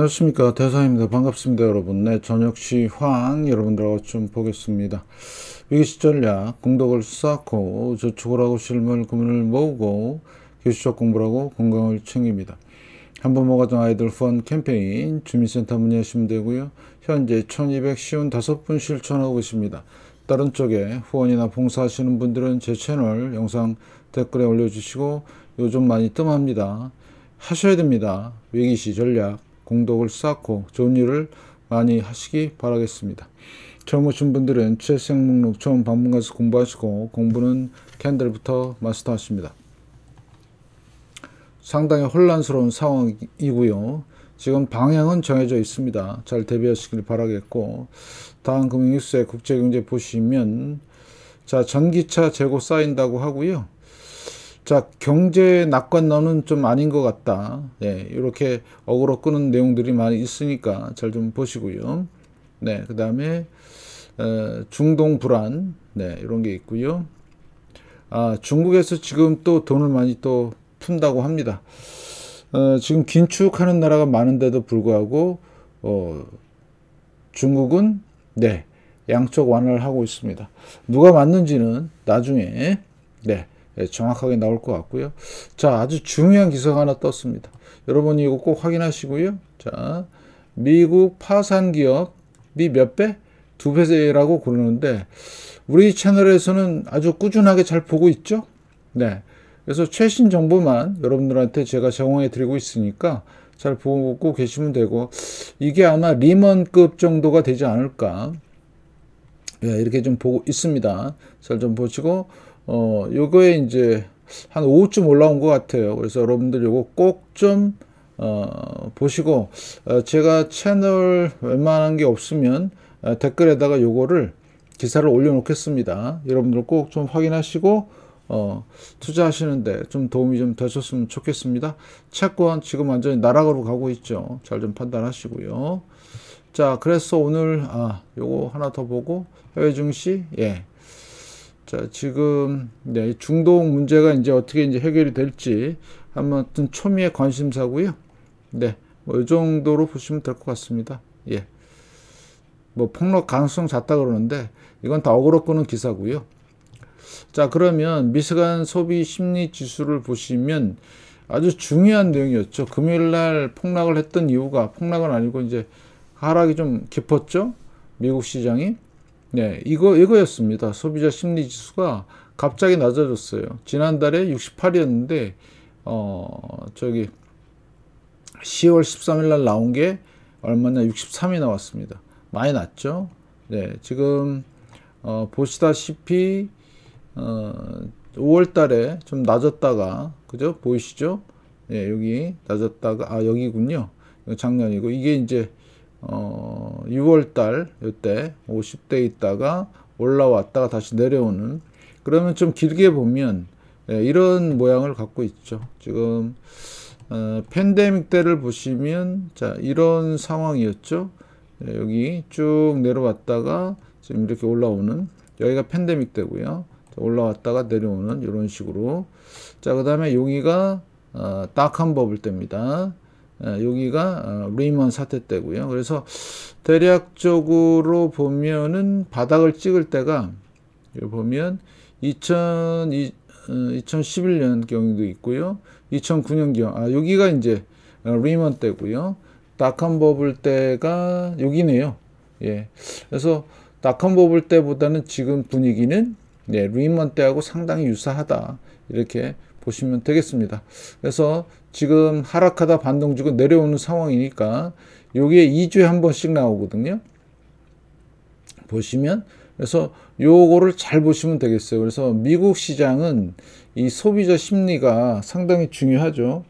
안녕하십니까 대사입니다 반갑습니다 여러분 네 저녁시 황 여러분들하고 좀 보겠습니다 위기시전략 공덕을 쌓고 저축을 하고 실물 금을 모으고 기술적 공부를 하고 건강을 챙깁니다 한번 모가정 아이들 후원 캠페인 주민센터 문의하시면 되고요 현재 1255분 실천하고 계십니다 다른 쪽에 후원이나 봉사하시는 분들은 제 채널 영상 댓글에 올려주시고 요즘 많이 뜸합니다 하셔야 됩니다 위기시 전략 공덕을 쌓고 좋은 일을 많이 하시기 바라겠습니다. 처음 오신 분들은 취생 목록 처음 방문가서 공부하시고 공부는 캔들부터 마스터하십니다. 상당히 혼란스러운 상황이고요. 지금 방향은 정해져 있습니다. 잘 대비하시길 바라겠고 다음 금융뉴스의 국제경제 보시면 자 전기차 재고 쌓인다고 하고요. 자 경제 낙관론은 좀 아닌 것 같다. 네, 이렇게 어그로 끄는 내용들이 많이 있으니까 잘 좀 보시고요. 네, 그 다음에 어, 중동 불안, 네, 이런 게 있고요. 아, 중국에서 지금 또 돈을 많이 또 푼다고 합니다. 어, 지금 긴축하는 나라가 많은데도 불구하고 어, 중국은 네 양쪽 완화를 하고 있습니다. 누가 맞는지는 나중에 네 예, 정확하게 나올 것 같고요. 자, 아주 중요한 기사가 하나 떴습니다. 여러분 이거 꼭 확인하시고요. 자, 미국 파산 기업이 몇 배? 두 배라고 그러는데 우리 채널에서는 아주 꾸준하게 잘 보고 있죠. 네. 그래서 최신 정보만 여러분들한테 제가 제공해 드리고 있으니까 잘 보고 계시면 되고 이게 아마 리먼급 정도가 되지 않을까 네, 이렇게 좀 보고 있습니다. 잘 좀 보시고 어, 요거에 이제 한 5쯤 올라온 것 같아요. 그래서 여러분들 요거 꼭좀 어, 보시고 어, 제가 채널 웬만한 게 없으면 어, 댓글에다가 요거를 기사를 올려놓겠습니다. 여러분들 꼭 좀 확인하시고 어, 투자하시는데 좀 도움이 좀 되셨으면 좋겠습니다. 채권 지금 완전히 나락으로 가고 있죠. 잘 좀 판단하시고요. 자, 그래서 오늘 아, 요거 하나 더 보고 해외 증시 예. 자, 지금 네, 중동 문제가 이제 어떻게 이제 해결이 될지 아무튼 초미의 관심사고요. 네, 뭐이 정도로 보시면 될 것 같습니다. 예, 뭐 폭락 가능성 작다 그러는데 이건 다 어그로 끄는 기사고요. 자, 그러면 미스간 소비 심리 지수를 보시면 아주 중요한 내용이었죠. 금요일 날 폭락을 했던 이유가 폭락은 아니고 이제 하락이 좀 깊었죠. 미국 시장이. 네, 이거, 이거였습니다. 소비자 심리지수가 갑자기 낮아졌어요. 지난달에 68이었는데, 어, 저기, 10월 13일 날 나온 게 얼마냐, 63이 나왔습니다. 많이 낮죠? 네, 지금, 어, 보시다시피, 어, 5월 달에 좀 낮았다가, 그죠? 보이시죠? 네, 여기 낮았다가, 아, 여기군요. 작년이고, 이게 이제 어, 6월달 이때 50대 있다가 올라왔다가 다시 내려오는 그러면 좀 길게 보면 예, 이런 모양을 갖고 있죠. 지금 어, 팬데믹 때를 보시면 자 이런 상황이었죠. 예, 여기 쭉 내려왔다가 지금 이렇게 올라오는 여기가 팬데믹 때고요. 올라왔다가 내려오는 이런 식으로 자그 다음에 여기가 어, 아, 딱한 버블 때입니다. 예, 여기가 리먼 어, 사태 때고요. 그래서 대략적으로 보면은 바닥을 찍을 때가 보면 2000, 2011년 경도 있고요. 2009년 경. 아, 여기가 이제 리먼 어, 때고요. 닷컴 버블 때가 여기네요. 예. 그래서 닷컴 버블 때보다는 지금 분위기는 예, 리먼 때하고 상당히 유사하다. 이렇게 보시면 되겠습니다. 그래서 지금 하락하다 반동 주고 내려오는 상황이니까 여기에 2주에 한 번씩 나오거든요. 보시면 그래서 요거를 잘 보시면 되겠어요. 그래서 미국 시장은 이 소비자 심리가 상당히 중요하죠.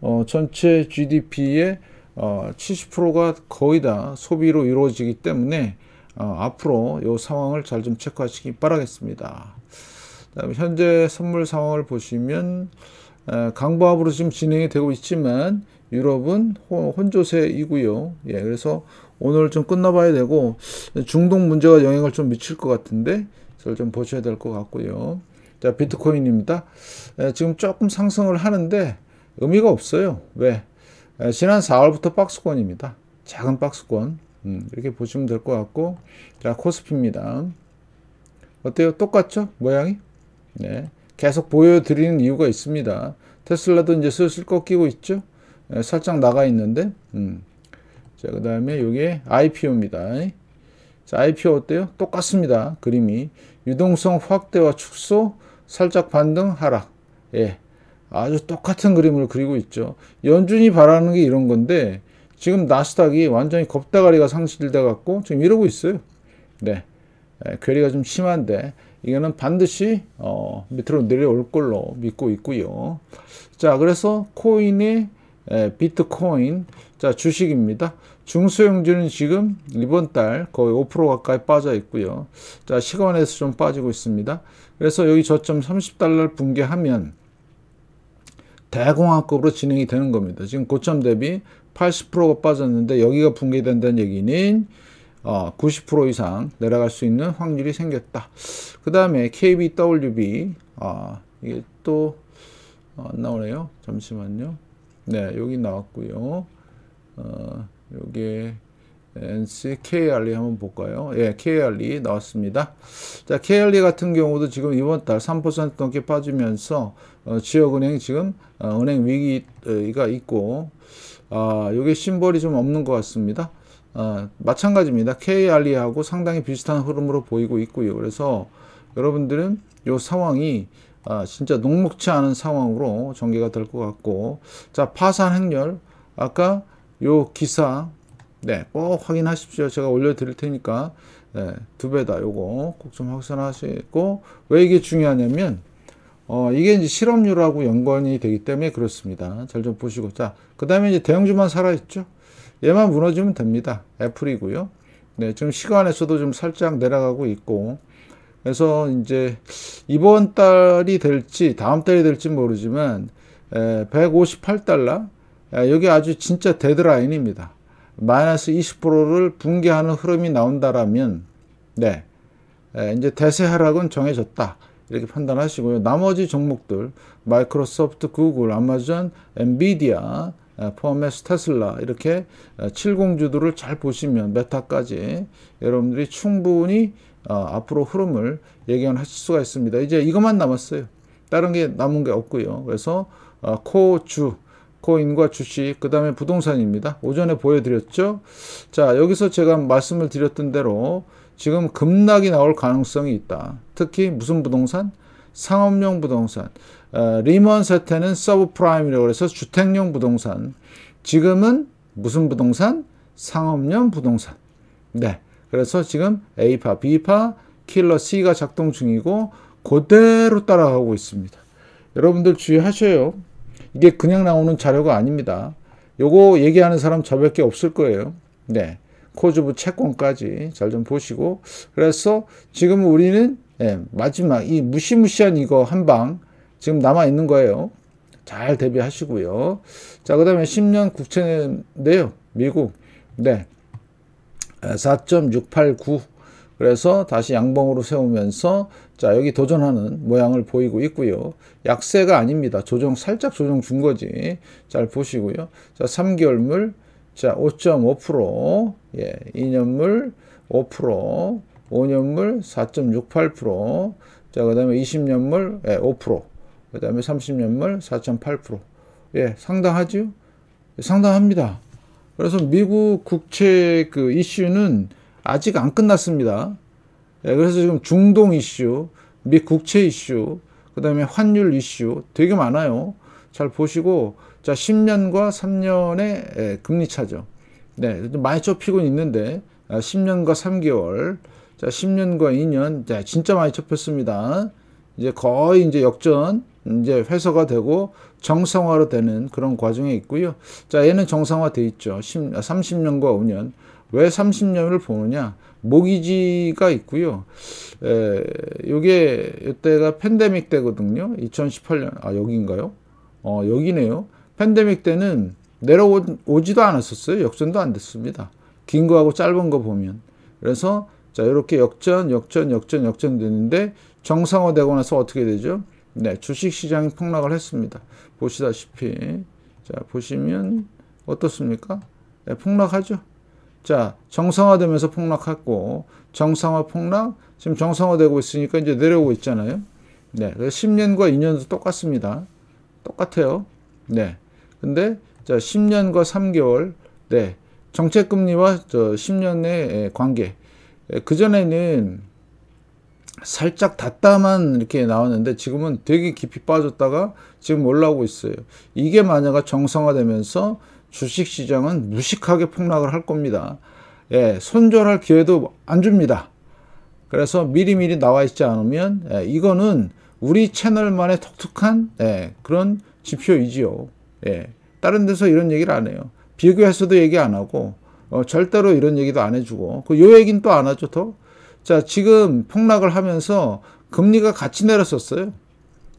어, 전체 GDP의 어, 70%가 거의 다 소비로 이루어지기 때문에 어, 앞으로 요 상황을 잘 좀 체크하시기 바라겠습니다. 다음 현재 선물 상황을 보시면 강보합으로 지금 진행이 되고 있지만 유럽은 혼조세이고요. 예, 그래서 오늘 좀 끝나봐야 되고 중동 문제가 영향을 좀 미칠 것 같은데 그걸 좀 보셔야 될 것 같고요. 자, 비트코인입니다. 예, 지금 조금 상승을 하는데 의미가 없어요. 왜? 예, 지난 4월부터 박스권입니다. 작은 박스권 음, 이렇게 보시면 될 것 같고 자 코스피입니다. 어때요? 똑같죠? 모양이? 네. 계속 보여드리는 이유가 있습니다. 테슬라도 이제 슬슬 꺾이고 있죠. 예, 살짝 나가 있는데 음. 자, 그 다음에 요게 IPO입니다. 자, IPO 어때요? 똑같습니다. 그림이. 유동성 확대와 축소, 살짝 반등, 하락. 예. 아주 똑같은 그림을 그리고 있죠. 연준이 바라는 게 이런 건데, 지금 나스닥이 완전히 겁다가리가 상실돼 갖고 지금 이러고 있어요. 네. 예, 괴리가 좀 심한데 이거는 반드시 어, 밑으로 내려올 걸로 믿고 있고요. 자, 그래서 코인이 예, 비트코인 자 주식입니다. 중소형주는 지금 이번 달 거의 5% 가까이 빠져 있고요. 자 시간에서 좀 빠지고 있습니다. 그래서 여기 저점 30달러를 붕괴하면 대공황급으로 진행이 되는 겁니다. 지금 고점 대비 80%가 빠졌는데 여기가 붕괴된다는 얘기는 어, 90% 이상 내려갈 수 있는 확률이 생겼다. 그 다음에 KBWB 아, 이게 또안 어, 나오네요. 잠시만요. 네, 여기 나왔고요. 어, 여기 NC KRE 한번 볼까요? 예, KRE 나왔습니다. 자, KRE 같은 경우도 지금 이번 달 3% 넘게 빠지면서 어, 지역은행이 지금 어, 은행 위기가 있고 아, 요게 심벌이 좀 없는 것 같습니다. 어, 마찬가지입니다. KRE하고 상당히 비슷한 흐름으로 보이고 있고요. 그래서 여러분들은 이 상황이 아, 진짜 녹록치 않은 상황으로 전개가 될 것 같고 자 파산 행렬 아까 요 기사 네꼭 확인하십시오. 제가 올려드릴 테니까 네, 두 배다 요거 꼭 좀 확산하시고 왜 이게 중요하냐면 어, 이게 이제 실업률하고 연관이 되기 때문에 그렇습니다. 잘 좀 보시고. 자, 그 다음에 이제 대형주만 살아있죠. 얘만 무너지면 됩니다. 애플이고요. 네, 지금 시간에서도 좀 살짝 내려가고 있고 그래서 이제 이번 달이 될지 다음 달이 될지 모르지만 158달러 여기 아주 진짜 데드라인입니다. 마이너스 20%를 붕괴하는 흐름이 나온다라면 네 이제 대세 하락은 정해졌다 이렇게 판단하시고요. 나머지 종목들 마이크로소프트, 구글, 아마존, 엔비디아 어, 포함해서 테슬라 이렇게 7 어, 0주들을잘 보시면 메타까지 여러분들이 충분히 어, 앞으로 흐름을 예견하실 수가 있습니다. 이제 이것만 남았어요. 다른 게 남은 게 없고요. 그래서 코주 코인과 주식 그 다음에 부동산입니다. 오전에 보여드렸죠. 자 여기서 제가 말씀을 드렸던 대로 지금 급락이 나올 가능성이 있다. 특히 무슨 부동산? 상업용 부동산. 어, 리먼 사태는 서브프라임이라고 해서 주택용 부동산 지금은 무슨 부동산? 상업용 부동산 네 그래서 지금 A파, B파, 킬러 C가 작동 중이고 그대로 따라가고 있습니다 여러분들 주의하셔요 이게 그냥 나오는 자료가 아닙니다 요거 얘기하는 사람 저밖에 없을 거예요 네 코즈부 채권까지 잘 좀 보시고 그래서 지금 우리는 예, 마지막 이 무시무시한 이거 한방 지금 남아있는 거예요. 잘 대비하시고요. 자, 그 다음에 10년 국채인데요. 미국. 네. 4.689. 그래서 다시 양봉으로 세우면서 자 여기 도전하는 모양을 보이고 있고요. 약세가 아닙니다. 조정 살짝 조정 준 거지. 잘 보시고요. 자 3개월물 자5.5% 예, 2년물 5% 5년물 4.68%자 그다음에 20년물 예, 5%그 다음에 30년물 4.8% 예, 상당하죠? 상당합니다. 그래서 미국 국채 그 이슈는 아직 안 끝났습니다. 예, 그래서 지금 중동 이슈, 미 국채 이슈, 그 다음에 환율 이슈 되게 많아요. 잘 보시고, 자, 10년과 3년의 예, 금리 차죠. 네, 많이 좁히고 있는데, 아, 10년과 3개월, 자, 10년과 2년, 자, 진짜 많이 좁혔습니다. 이제 거의 이제 역전, 이제 회수가 되고 정상화로 되는 그런 과정에 있고요. 자, 얘는 정상화돼 있죠. 10, 30년과 5년. 왜 30년을 보느냐? 모기지가 있고요. 에, 요게 이때가 팬데믹 때거든요. 2018년 아 여기인가요? 어, 여기네요. 팬데믹 때는 내려오지도 않았었어요. 역전도 안 됐습니다. 긴 거하고 짧은 거 보면. 그래서 자, 이렇게 역전, 역전, 역전, 역전 되는데 정상화되고 나서 어떻게 되죠? 네, 주식시장이 폭락을 했습니다. 보시다시피 자 보시면 어떻습니까? 네, 폭락하죠. 자 정상화되면서 폭락했고 정상화 폭락 지금 정상화되고 있으니까 이제 내려오고 있잖아요. 네, 10년과 2년도 똑같습니다. 똑같아요. 네, 근데 자 10년과 3개월 네 정책금리와 저 10년의 관계 그 전에는 살짝 닿다만 이렇게 나왔는데 지금은 되게 깊이 빠졌다가 지금 올라오고 있어요. 이게 만약에 정상화되면서 주식시장은 무식하게 폭락을 할 겁니다. 예, 손절할 기회도 안 줍니다. 그래서 미리미리 나와 있지 않으면 예, 이거는 우리 채널만의 독특한 예, 그런 지표이지요. 예, 다른 데서 이런 얘기를 안 해요. 비교해서도 얘기 안 하고 어, 절대로 이런 얘기도 안 해주고 그요 얘기는 또 안 하죠. 더 자, 지금 폭락을 하면서 금리가 같이 내렸었어요.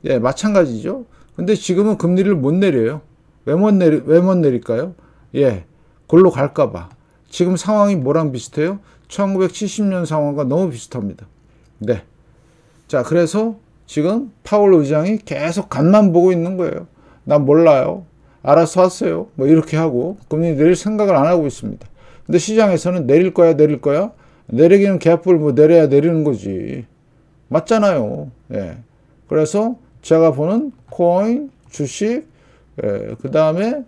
예, 마찬가지죠. 근데 지금은 금리를 못 내려요. 왜 못 내리, 왜못 내릴까요? 예, 골로 갈까봐. 지금 상황이 뭐랑 비슷해요? 1970년 상황과 너무 비슷합니다. 네. 자, 그래서 지금 파월 의장이 계속 간만 보고 있는 거예요. 난 몰라요. 알아서 왔어요뭐 이렇게 하고 금리 내릴 생각을 안 하고 있습니다. 근데 시장에서는 내릴 거야, 내릴 거야. 내리기는 개뿔 뭐 내려야 내리는 거지. 맞잖아요. 예. 그래서 제가 보는 코인, 주식, 예, 그 다음에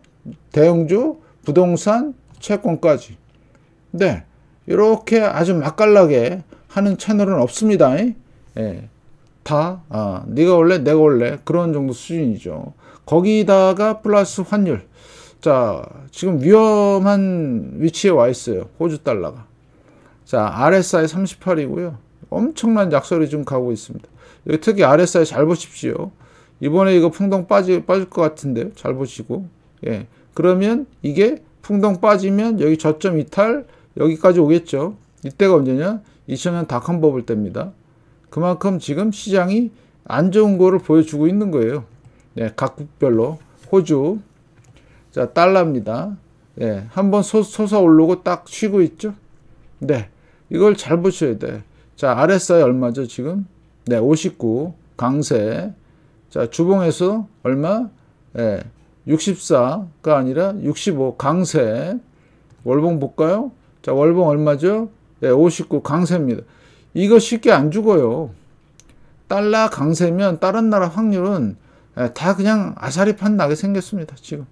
대형주, 부동산, 채권까지. 네. 이렇게 아주 맛깔나게 하는 채널은 없습니다. 예. 다, 아, 네가 원래, 내가 원래 그런 정도 수준이죠. 거기다가 플러스 환율. 자, 지금 위험한 위치에 와 있어요. 호주 달러가. 자, RSI 38이고요. 엄청난 약설이 지금 가고 있습니다. 여기 특히 RSI 잘 보십시오. 이번에 이거 풍덩 빠지, 빠질 것 같은데요. 잘 보시고. 예. 그러면 이게 풍덩 빠지면 여기 저점 이탈 여기까지 오겠죠. 이때가 언제냐? 2000년 닷컴 버블 때입니다. 그만큼 지금 시장이 안 좋은 거를 보여주고 있는 거예요. 예, 각국별로 호주 자 달러입니다. 예, 한번 솟아 오르고 딱 쉬고 있죠. 네. 이걸 잘 보셔야 돼. 자, RSI 얼마죠, 지금? 네, 59. 강세. 자, 주봉에서 얼마? 예, 64가 아니라 65. 강세. 월봉 볼까요? 자, 월봉 얼마죠? 예, 59. 강세입니다. 이거 쉽게 안 죽어요. 달러 강세면 다른 나라 확률은 예, 다 그냥 아사리판 나게 생겼습니다, 지금.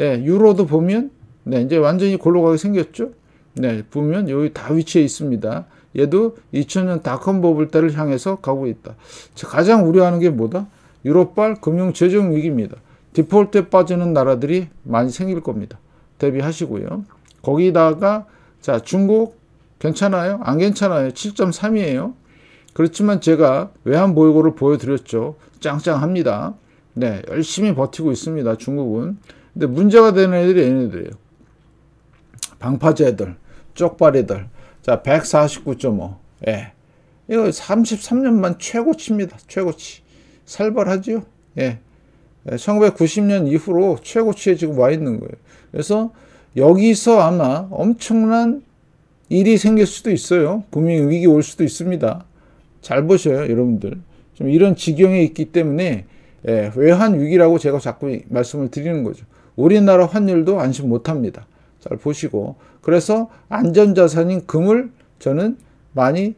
예, 유로도 보면, 네, 이제 완전히 골로 가게 생겼죠? 네, 보면 여기 다 위치해 있습니다. 얘도 2000년 닷컴 버블때를 향해서 가고 있다. 가장 우려하는 게 뭐다? 유럽발 금융 재정 위기입니다. 디폴트에 빠지는 나라들이 많이 생길 겁니다. 대비하시고요. 거기다가 자 중국 괜찮아요? 안 괜찮아요. 7.3이에요. 그렇지만 제가 외환 보유고를 보여드렸죠. 짱짱합니다. 네, 열심히 버티고 있습니다. 중국은. 근데 문제가 되는 애들이 얘네들이에요. 방파제 애들. 쪽발이들. 자, 149.5. 예. 이거 33년만 최고치입니다. 최고치. 살벌하지 예. 1990년 예, 이후로 최고치에 지금 와 있는 거예요. 그래서 여기서 아마 엄청난 일이 생길 수도 있어요. 금융 위기 올 수도 있습니다. 잘 보셔요, 여러분들. 좀 이런 지경에 있기 때문에 예, 외환 위기라고 제가 자꾸 말씀을 드리는 거죠. 우리나라 환율도 안심 못 합니다. 잘 보시고 그래서 안전자산인 금을 저는 많이는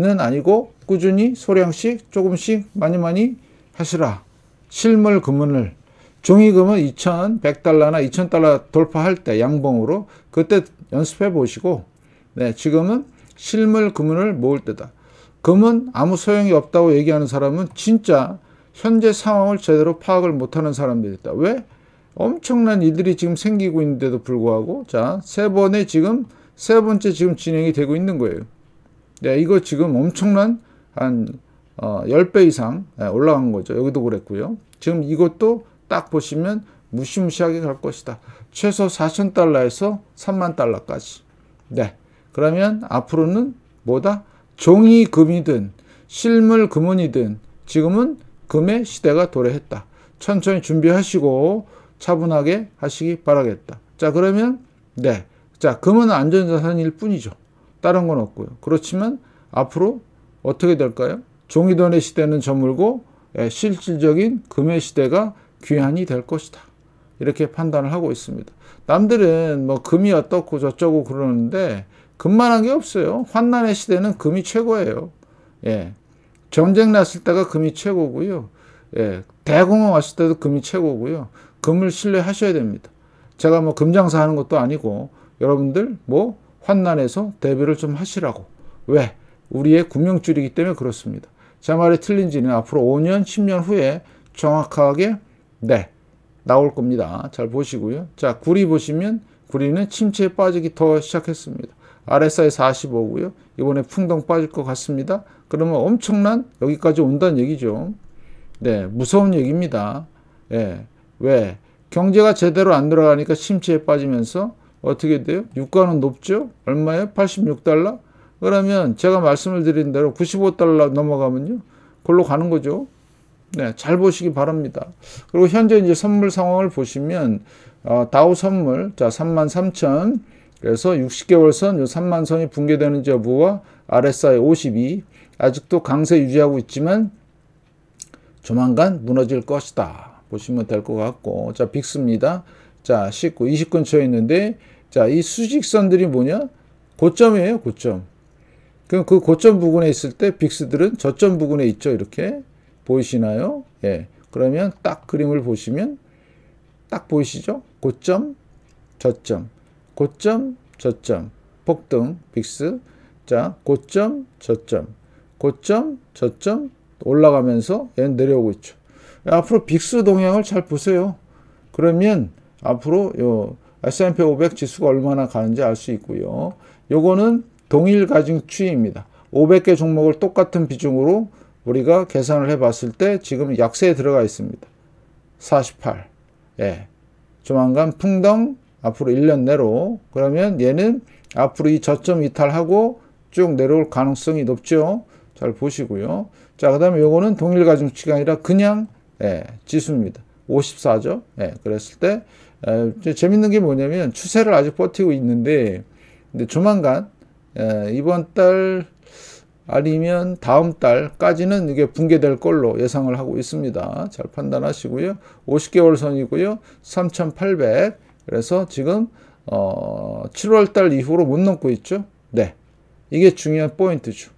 아니고 꾸준히 소량씩 조금씩 많이 많이 하시라. 실물 금은을 종이금은 2,100달러나 2,000달러 돌파할 때 양봉으로 그때 연습해 보시고 네, 지금은 실물 금은을 모을 때다. 금은 아무 소용이 없다고 얘기하는 사람은 진짜 현재 상황을 제대로 파악을 못하는 사람들이다. 있 왜? 엄청난 이들이 지금 생기고 있는데도 불구하고 자세 번에 지금 세 번째 지금 진행이 되고 있는 거예요. 네, 이거 지금 엄청난 한 어, 10배 이상 네, 올라간 거죠. 여기도 그랬고요. 지금 이것도 딱 보시면 무시무시하게 갈 것이다. 최소 4천 달러에서 3만 달러까지. 네. 그러면 앞으로는 뭐다? 종이 금이든 실물 금은이든 지금은 금의 시대가 도래했다. 천천히 준비하시고 차분하게 하시기 바라겠다. 자, 그러면, 네. 자, 금은 안전자산일 뿐이죠. 다른 건 없고요. 그렇지만 앞으로 어떻게 될까요? 종이돈의 시대는 저물고 예, 실질적인 금의 시대가 귀환이 될 것이다. 이렇게 판단을 하고 있습니다. 남들은 뭐 금이 어떻고 저쩌고 그러는데 금만한 게 없어요. 환난의 시대는 금이 최고예요. 예. 전쟁 났을 때가 금이 최고고요. 예. 대공황 왔을 때도 금이 최고고요. 금을 신뢰하셔야 됩니다. 제가 뭐 금장사 하는 것도 아니고 여러분들 뭐 환난에서 대비를 좀 하시라고. 왜? 우리의 구명줄이기 때문에 그렇습니다. 제 말이 틀린지는 앞으로 5년, 10년 후에 정확하게 네, 나올 겁니다. 잘 보시고요. 자, 구리 보시면 구리는 침체에 빠지기 더 시작했습니다. RSI 45고요. 이번에 풍덩 빠질 것 같습니다. 그러면 엄청난 여기까지 온다는 얘기죠. 네, 무서운 얘기입니다. 예. 왜? 경제가 제대로 안 돌아가니까 심취에 빠지면서 어떻게 돼요? 유가는 높죠? 얼마예요? 86달러? 그러면 제가 말씀을 드린 대로 95달러 넘어가면요. 그걸로 가는 거죠. 네, 잘 보시기 바랍니다. 그리고 현재 이제 선물 상황을 보시면 어, 다우 선물 자33,000 그래서 60개월 선요 3만 선이 붕괴되는 여부와 RSI 52 아직도 강세 유지하고 있지만 조만간 무너질 것이다. 보시면 될 것 같고 자 빅스입니다 자 19, 20 근처에 있는데 자이 수직선들이 뭐냐 고점이에요 고점 그럼 그 고점 부근에 있을 때 빅스들은 저점 부근에 있죠 이렇게 보이시나요 예 그러면 딱 그림을 보시면 딱 보이시죠 고점 저점 고점 저점 폭등 빅스 자 고점 저점 고점 저점 올라가면서 얘는 내려오고 있죠 앞으로 빅스 동향을 잘 보세요. 그러면 앞으로 요 S&P 500 지수가 얼마나 가는지 알 수 있고요. 요거는 동일 가중 추이입니다. 500개 종목을 똑같은 비중으로 우리가 계산을 해 봤을 때 지금 약세에 들어가 있습니다. 48. 예. 조만간 풍덩 앞으로 1년 내로 그러면 얘는 앞으로 이 저점 이탈하고 쭉 내려올 가능성이 높죠. 잘 보시고요. 자, 그 다음에 요거는 동일 가중치가 아니라 그냥 예, 지수입니다. 54죠. 예, 그랬을 때 에, 아, 재밌는 게 뭐냐면 추세를 아직 버티고 있는데 근데 조만간 에, 예, 이번 달 아니면 다음 달까지는 이게 붕괴될 걸로 예상을 하고 있습니다. 잘 판단하시고요. 50개월 선이고요. 3,800. 그래서 지금 어, 7월 달 이후로 못 넘고 있죠. 네. 이게 중요한 포인트죠.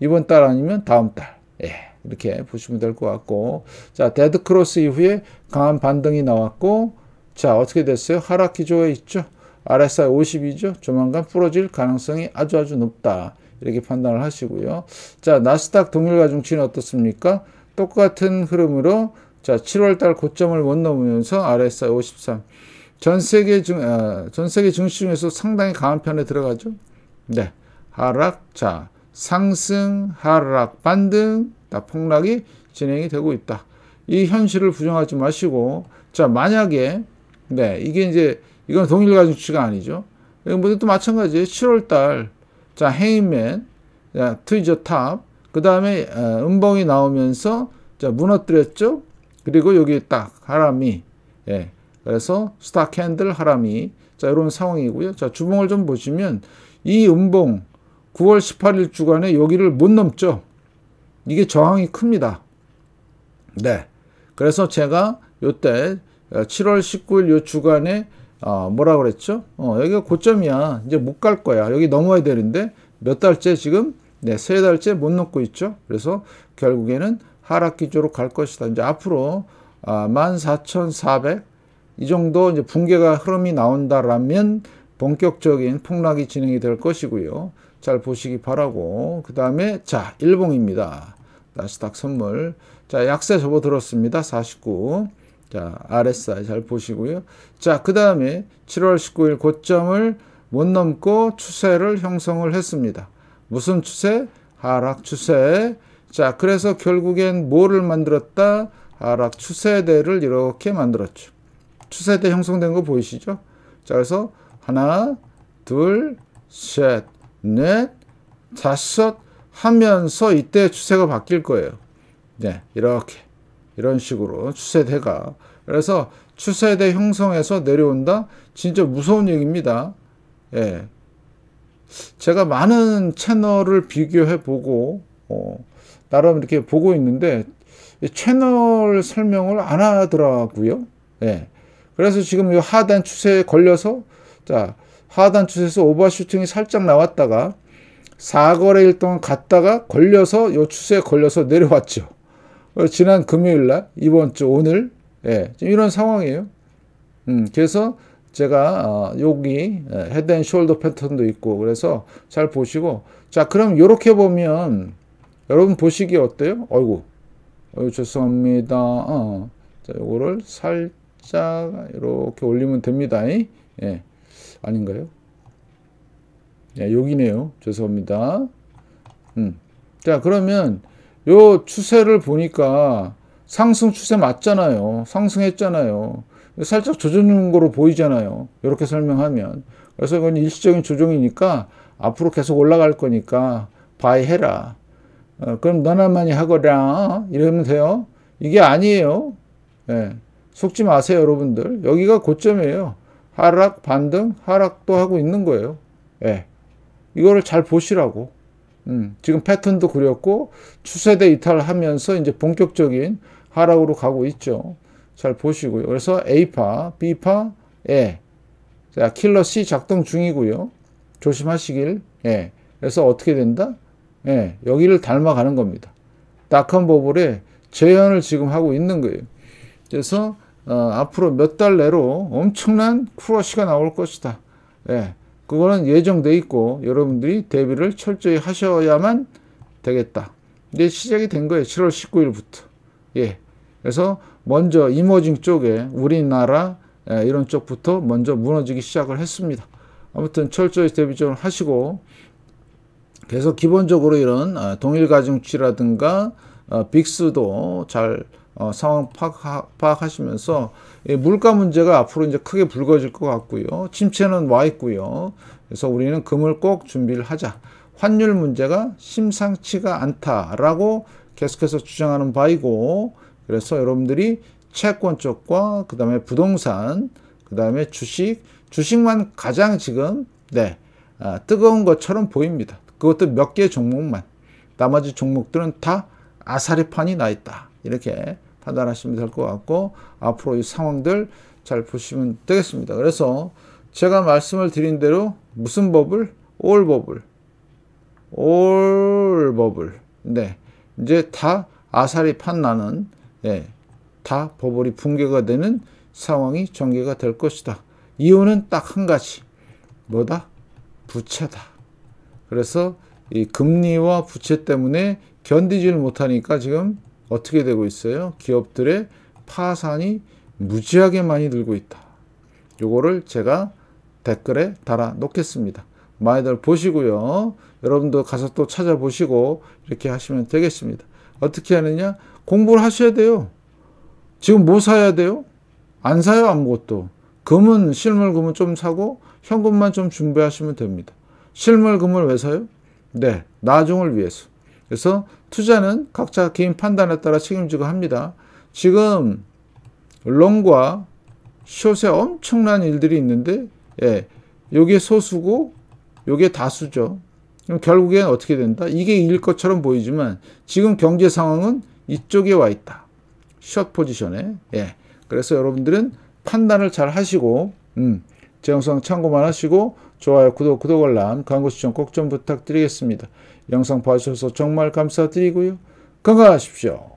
이번 달 아니면 다음 달. 예. 이렇게 보시면 될 것 같고 자 데드 크로스 이후에 강한 반등이 나왔고 자 어떻게 됐어요? 하락 기조에 있죠. RSI 50이죠. 조만간 부러질 가능성이 아주 아주 높다. 이렇게 판단을 하시고요. 자 나스닥 동일 가중치는 어떻습니까? 똑같은 흐름으로 자 7월달 고점을 못 넘으면서 RSI 53전 세계 중, 아, 전 세계 증시 중에서 상당히 강한 편에 들어가죠. 네. 하락, 자, 상승, 하락, 반등, 폭락이 진행이 되고 있다. 이 현실을 부정하지 마시고 자 만약에 네 이게 이제 이건 동일 가중 추가 아니죠. 이것도 마찬가지예요. 7월달 자 헤이맨 자 트위저 탑그 다음에 어, 음봉이 나오면서 자 무너뜨렸죠. 그리고 여기 딱 하람이 예 그래서 스타 캔들 하람이 자 이런 상황이고요. 자 주봉을 좀 보시면 이 음봉 9월 18일 주간에 여기를 못 넘죠. 이게 저항이 큽니다. 네. 그래서 제가 요때 7월 어, 19일 요 주간에 어, 뭐라 그랬죠? 어, 여기가 고점이야. 이제 못 갈 거야. 여기 넘어야 되는데 몇 달째 지금 네, 세 달째 못 넘고 있죠. 그래서 결국에는 하락 기조로 갈 것이다. 이제 앞으로 14,400이 아, 정도 이제 붕괴가 흐름이 나온다라면 본격적인 폭락이 진행이 될 것이고요. 잘 보시기 바라고. 그다음에 자, 일봉입니다. 나스닥 선물. 자, 약세 접어들었습니다. 49. 자, RSI 잘 보시고요. 자, 그 다음에 7월 19일 고점을 못 넘고 추세를 형성을 했습니다. 무슨 추세? 하락 추세. 자, 그래서 결국엔 뭐를 만들었다? 하락 추세대를 이렇게 만들었죠. 추세대 형성된 거 보이시죠? 자, 그래서 하나, 둘, 셋, 넷, 다섯, 하면서 이때 추세가 바뀔 거예요. 네, 이렇게 이런 식으로 추세대가 그래서 추세대 형성에서 내려온다. 진짜 무서운 얘기입니다. 예. 제가 많은 채널을 비교해 보고 어, 나름 이렇게 보고 있는데 채널 설명을 안 하더라고요. 예. 그래서 지금 이 하단 추세에 걸려서 자 하단 추세에서 오버슈팅이 살짝 나왔다가 4거래일 동안 갔다가 걸려서 요 추세에 걸려서 내려왔죠. 지난 금요일 날 이번 주 오늘 예, 이런 상황이에요. 음, 그래서 제가 어, 여기 헤드앤숄더 예, 패턴도 있고 그래서 잘 보시고 자 그럼 이렇게 보면 여러분 보시기 어때요? 어이구, 어이 죄송합니다. 어. 자 요거를 살짝 이렇게 올리면 됩니다. 예, 아닌가요? 예, 여기네요. 죄송합니다. 음. 자, 그러면 요 추세를 보니까 상승 추세 맞잖아요. 상승했잖아요. 살짝 조정인 거로 보이잖아요. 이렇게 설명하면. 그래서 이건 일시적인 조정이니까 앞으로 계속 올라갈 거니까 바이 해라. 어, 그럼 너나만이 하거라. 이러면 돼요. 이게 아니에요. 예. 속지 마세요, 여러분들. 여기가 고점이에요. 하락, 반등, 하락도 하고 있는 거예요. 예. 이거를 잘 보시라고. 음, 지금 패턴도 그렸고 추세대 이탈하면서 이제 본격적인 하락으로 가고 있죠. 잘 보시고요. 그래서 A파, B파, 예. 자, 킬러 C 작동 중이고요. 조심하시길. 예. 그래서 어떻게 된다? 예. 여기를 닮아가는 겁니다. 낙한 버블에 재현을 지금 하고 있는 거예요. 그래서 어, 앞으로 몇 달 내로 엄청난 크러쉬가 나올 것이다. 예. 그거는 예정돼 있고 여러분들이 대비를 철저히 하셔야만 되겠다. 이제 시작이 된 거예요. 7월 19일부터. 예. 그래서 먼저 이머징 쪽에 우리나라 예, 이런 쪽부터 먼저 무너지기 시작을 했습니다. 아무튼 철저히 대비 좀 하시고 그래서 기본적으로 이런 아, 동일가중치라든가 아, 빅스도 잘 어, 상황 파악, 하시면서 예, 물가 문제가 앞으로 이제 크게 불거질 것 같고요. 침체는 와 있고요. 그래서 우리는 금을 꼭 준비를 하자. 환율 문제가 심상치가 않다라고 계속해서 주장하는 바이고 그래서 여러분들이 채권 쪽과 그 다음에 부동산 그 다음에 주식 주식만 가장 지금 네 아, 뜨거운 것처럼 보입니다. 그것도 몇 개 종목만 나머지 종목들은 다 아사리판이 나 있다 이렇게 판단하시면 될 것 같고 앞으로 이 상황들 잘 보시면 되겠습니다. 그래서 제가 말씀을 드린 대로 무슨 법을? 올 법을. 올 법을. 네. 이제 다 아사리 판나는 네. 다 버벌이 붕괴가 되는 상황이 전개가 될 것이다. 이유는 딱 한 가지. 뭐다? 부채다. 그래서 이 금리와 부채 때문에 견디질 못하니까 지금 어떻게 되고 있어요? 기업들의 파산이 무지하게 많이 늘고 있다. 요거를 제가 댓글에 달아 놓겠습니다. 많이들 보시고요. 여러분도 가서 또 찾아보시고 이렇게 하시면 되겠습니다. 어떻게 하느냐? 공부를 하셔야 돼요. 지금 뭐 사야 돼요? 안 사요, 아무것도. 금은, 실물 금은 좀 사고 현금만 좀 준비하시면 됩니다. 실물 금을 왜 사요? 네, 나중을 위해서. 그래서 투자는 각자 개인 판단에 따라 책임지고 합니다. 지금 롱과 숏에 엄청난 일들이 있는데 예, 요게 소수고 요게 다수죠. 그럼 결국엔 어떻게 된다? 이게 일 것처럼 보이지만 지금 경제 상황은 이쪽에 와 있다. 숏 포지션에. 예. 그래서 여러분들은 판단을 잘 하시고 음, 재영상 참고만 하시고 좋아요, 구독, 구독 알람, 광고 시청 꼭 좀 부탁드리겠습니다. 영상 봐주셔서 정말 감사드리고요. 건강하십시오.